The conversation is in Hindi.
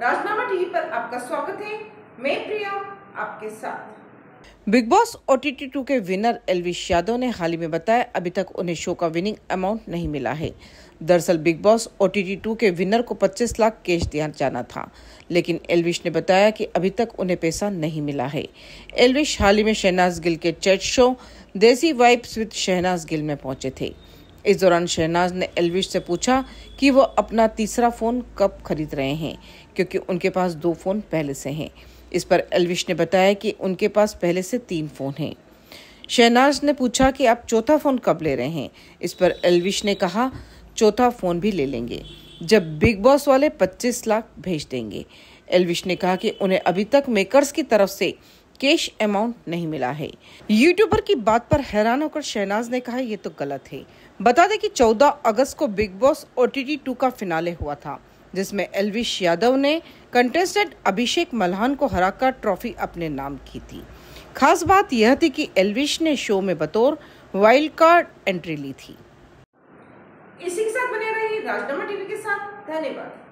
राजनामा टीवी पर आपका स्वागत है मैं प्रिया आपके साथ Bigg Boss O T T two के विनर एलविश यादव ने हाल ही में बताया अभी तक उन्हें शो का विनिंग अमाउंट नहीं मिला है दरअसल Bigg Boss O T T two के विनर को 25 लाख कैश दिया जाना था लेकिन एलविश ने बताया कि अभी तक उन्हें पैसा नहीं मिला है एलविश हाल ही में शहनाज गिल के चर्च show desi vibes with Shehnaaz Gill में पहुंचे थे इस दौरान शहनाज ने एलविश से पूछा कि वो अपना तीसरा फ़ोन कब खरीद रहे हैं क्योंकि उनके पास दो फ़ोन पहले से हैं इस पर एलविश ने बताया कि उनके पास पहले से तीन फ़ोन हैं शहनाज ने पूछा कि आप चौथा फ़ोन कब ले रहे हैं इस पर एलविश ने कहा चौथा फ़ोन भी ले लेंगे जब बिग बॉस वाले 25 लाख भेज देंगे एलविश ने कहा कि उन्हें अभी तक मेकर्स की तरफ से कैश अमाउंट नहीं मिला है यूट्यूबर की बात पर हैरान होकर शहनाज ने कहा ये तो गलत है बता दें कि 14 अगस्त को बिग बॉस ओ टी का फिनाले हुआ था जिसमें एलविश यादव ने कंटेस्टेंट अभिषेक मल्हान को हराकर ट्रॉफी अपने नाम की थी खास बात यह थी कि एलविश ने शो में बतौर वाइल्ड कार्ड एंट्री ली थी इसी के साथ बने रहिए राजनामा टीवी के साथ धन्यवाद